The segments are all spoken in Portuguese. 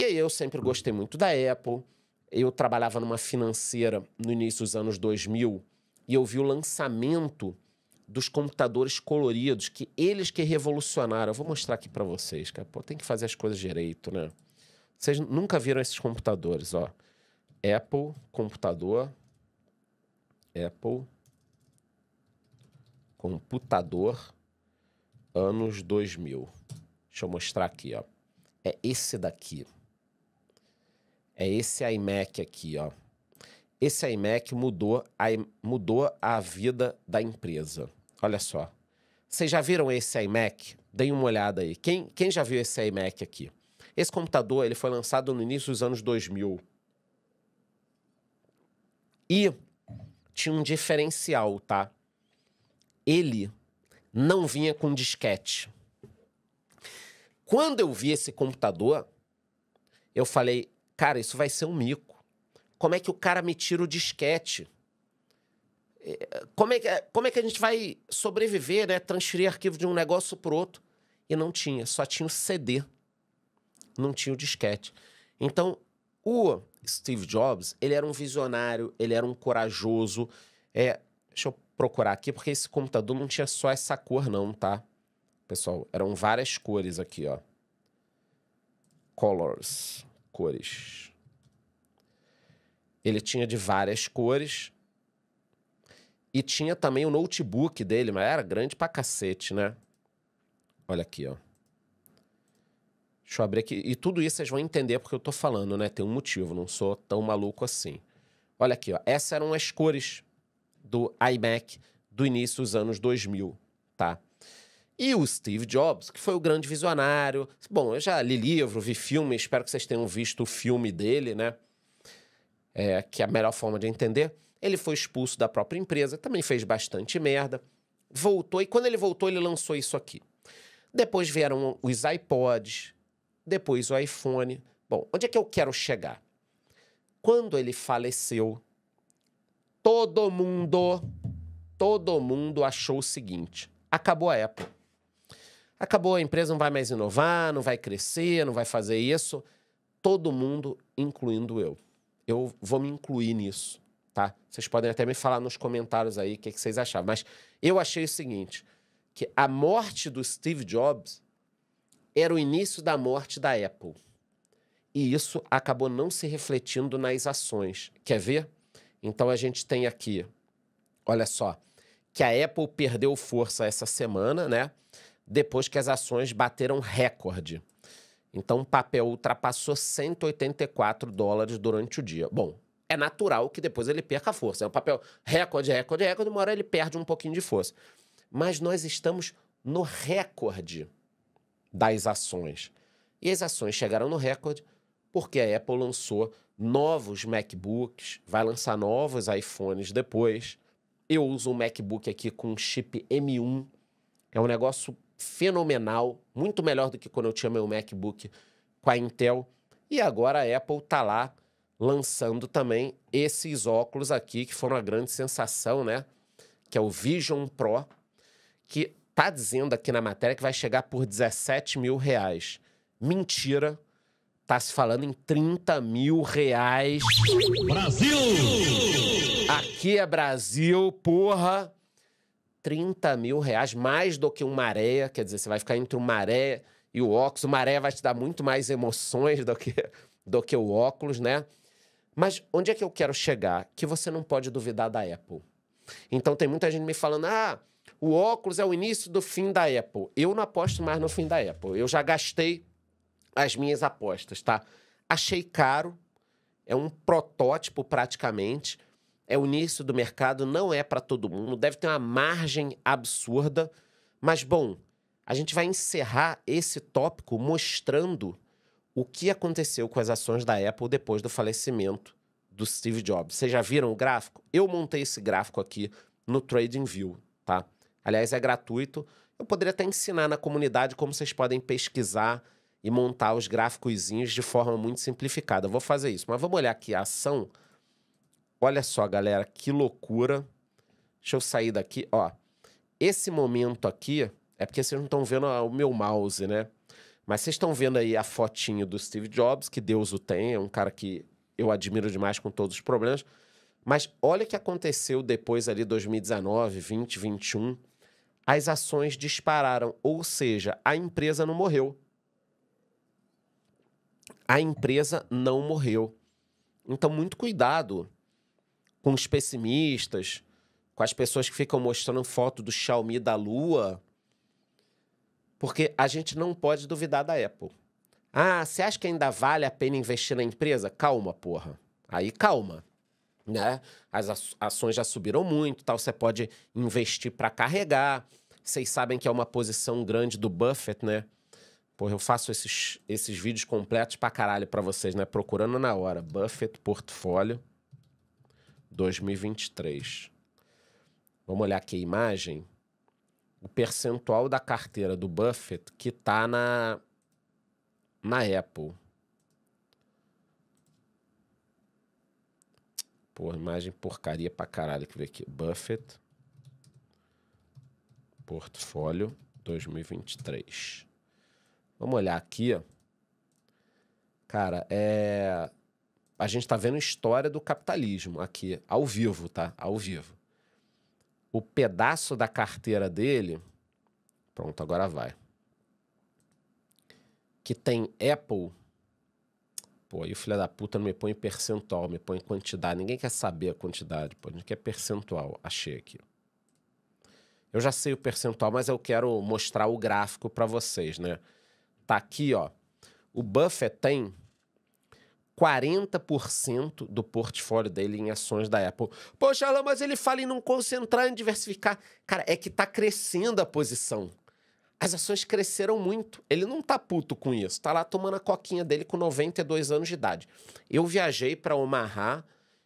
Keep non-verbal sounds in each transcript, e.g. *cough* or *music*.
E aí eu sempre gostei muito da Apple. Eu trabalhava numa financeira no início dos anos 2000 e eu vi o lançamento dos computadores coloridos, que eles que revolucionaram. Eu vou mostrar aqui para vocês, cara. Pô, tem que fazer as coisas direito, né? Vocês nunca viram esses computadores, ó. Apple, computador. Apple, computador, anos 2000. Deixa eu mostrar aqui, ó. É esse daqui. É esse iMac aqui, ó. Esse iMac mudou a, mudou a vida da empresa. Olha só. Vocês já viram esse iMac? Deem uma olhada aí. Quem, quem já viu esse iMac aqui? Esse computador ele foi lançado no início dos anos 2000. E tinha um diferencial, tá? Ele não vinha com disquete. Quando eu vi esse computador, eu falei: Cara, isso vai ser um mico. Como é que o cara me tira o disquete? É, como é que, é, como é que a gente vai sobreviver, né? Transferir arquivo de um negócio para outro. E não tinha, só tinha o CD. Não tinha o disquete. Então, o Steve Jobs, ele era um visionário, ele era um corajoso. É, deixa eu procurar aqui, porque esse computador não tinha só essa cor, não, tá? Pessoal, eram várias cores aqui, ó. Colors cores. Ele tinha de várias cores. E tinha também o notebook dele, mas era grande pra cacete, né? Olha aqui, ó. Deixa eu abrir aqui. E tudo isso vocês vão entender porque eu tô falando, né? Tem um motivo, não sou tão maluco assim. Olha aqui, ó. Essas eram as cores do iMac do início dos anos 2000, tá? E o Steve Jobs, que foi o grande visionário. Bom, eu já li livro, vi filme, espero que vocês tenham visto o filme dele, né? É, que é a melhor forma de entender. Ele foi expulso da própria empresa, também fez bastante merda. Voltou, e quando ele voltou, ele lançou isso aqui. Depois vieram os iPods, depois o iPhone. Bom, onde é que eu quero chegar? Quando ele faleceu, todo mundo, todo mundo achou o seguinte: acabou a Apple Acabou, a empresa não vai mais inovar, não vai crescer, não vai fazer isso. Todo mundo, incluindo eu. Eu vou me incluir nisso, tá? Vocês podem até me falar nos comentários aí o que, é que vocês acharam. Mas eu achei o seguinte, que a morte do Steve Jobs era o início da morte da Apple. E isso acabou não se refletindo nas ações. Quer ver? Então a gente tem aqui, olha só, que a Apple perdeu força essa semana, né? depois que as ações bateram recorde. Então, o papel ultrapassou 184 dólares durante o dia. Bom, é natural que depois ele perca força. É um papel recorde, recorde, recorde, uma hora ele perde um pouquinho de força. Mas nós estamos no recorde das ações. E as ações chegaram no recorde porque a Apple lançou novos MacBooks, vai lançar novos iPhones depois. Eu uso um MacBook aqui com chip M1, é um negócio fenomenal, muito melhor do que quando eu tinha meu MacBook com a Intel. E agora a Apple tá lá lançando também esses óculos aqui que foram a grande sensação, né? Que é o Vision Pro, que tá dizendo aqui na matéria que vai chegar por 17 mil reais. Mentira, tá se falando em 30 mil reais. Brasil! Aqui é Brasil, porra! 30 mil reais, mais do que um maré. Quer dizer, você vai ficar entre o maré e o óculos. O maré vai te dar muito mais emoções do que, do que o óculos, né? Mas onde é que eu quero chegar? Que você não pode duvidar da Apple. Então tem muita gente me falando: ah, o óculos é o início do fim da Apple. Eu não aposto mais no fim da Apple. Eu já gastei as minhas apostas, tá? Achei caro, é um protótipo praticamente é o início do mercado, não é para todo mundo, deve ter uma margem absurda. Mas, bom, a gente vai encerrar esse tópico mostrando o que aconteceu com as ações da Apple depois do falecimento do Steve Jobs. Vocês já viram o gráfico? Eu montei esse gráfico aqui no TradingView, tá? Aliás, é gratuito. Eu poderia até ensinar na comunidade como vocês podem pesquisar e montar os gráficozinhos de forma muito simplificada. Eu vou fazer isso, mas vamos olhar aqui a ação Olha só, galera, que loucura. Deixa eu sair daqui, ó. Esse momento aqui é porque vocês não estão vendo o meu mouse, né? Mas vocês estão vendo aí a fotinho do Steve Jobs, que Deus o tem, é um cara que eu admiro demais com todos os problemas. Mas olha o que aconteceu depois ali 2019, 2021. As ações dispararam, ou seja, a empresa não morreu. A empresa não morreu. Então muito cuidado com os pessimistas, com as pessoas que ficam mostrando foto do Xiaomi da Lua, porque a gente não pode duvidar da Apple. Ah, você acha que ainda vale a pena investir na empresa? Calma, porra. Aí calma. Né? As ações já subiram muito, tal, você pode investir para carregar. Vocês sabem que é uma posição grande do Buffett, né? Porra, eu faço esses, esses vídeos completos para caralho para vocês, né? Procurando na hora. Buffett, portfólio. 2023. Vamos olhar aqui a imagem. O percentual da carteira do Buffett que está na, na Apple. Pô, imagem porcaria pra caralho que veio aqui. Buffett. Portfólio 2023. Vamos olhar aqui. Cara, é a gente está vendo história do capitalismo aqui, ao vivo, tá? Ao vivo. O pedaço da carteira dele. Pronto, agora vai. Que tem Apple. Pô, aí o filho da puta não me põe percentual, me põe quantidade. Ninguém quer saber a quantidade, pô. A gente quer percentual. Achei aqui. Eu já sei o percentual, mas eu quero mostrar o gráfico para vocês, né? Tá aqui, ó. O Buffett tem 40% do portfólio dele em ações da Apple. Poxa, Alan, mas ele fala em não concentrar, em diversificar. Cara, é que está crescendo a posição. As ações cresceram muito. Ele não tá puto com isso. Tá lá tomando a coquinha dele com 92 anos de idade. Eu viajei para Omaha,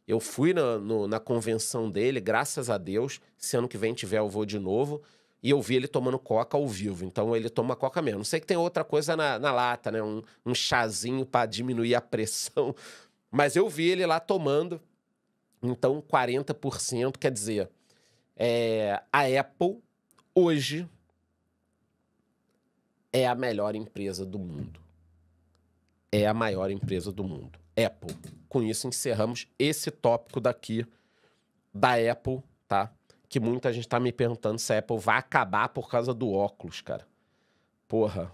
eu fui na, no, na convenção dele, graças a Deus. Se ano que vem tiver, eu vou de novo e eu vi ele tomando coca ao vivo. Então ele toma coca mesmo. Não sei que tem outra coisa na, na lata, né? Um, um chazinho para diminuir a pressão. *laughs* Mas eu vi ele lá tomando. Então 40%, quer dizer, é, a Apple hoje é a melhor empresa do mundo. É a maior empresa do mundo. Apple. Com isso encerramos esse tópico daqui da Apple, tá? que muita gente tá me perguntando se a Apple vai acabar por causa do óculos, cara. Porra,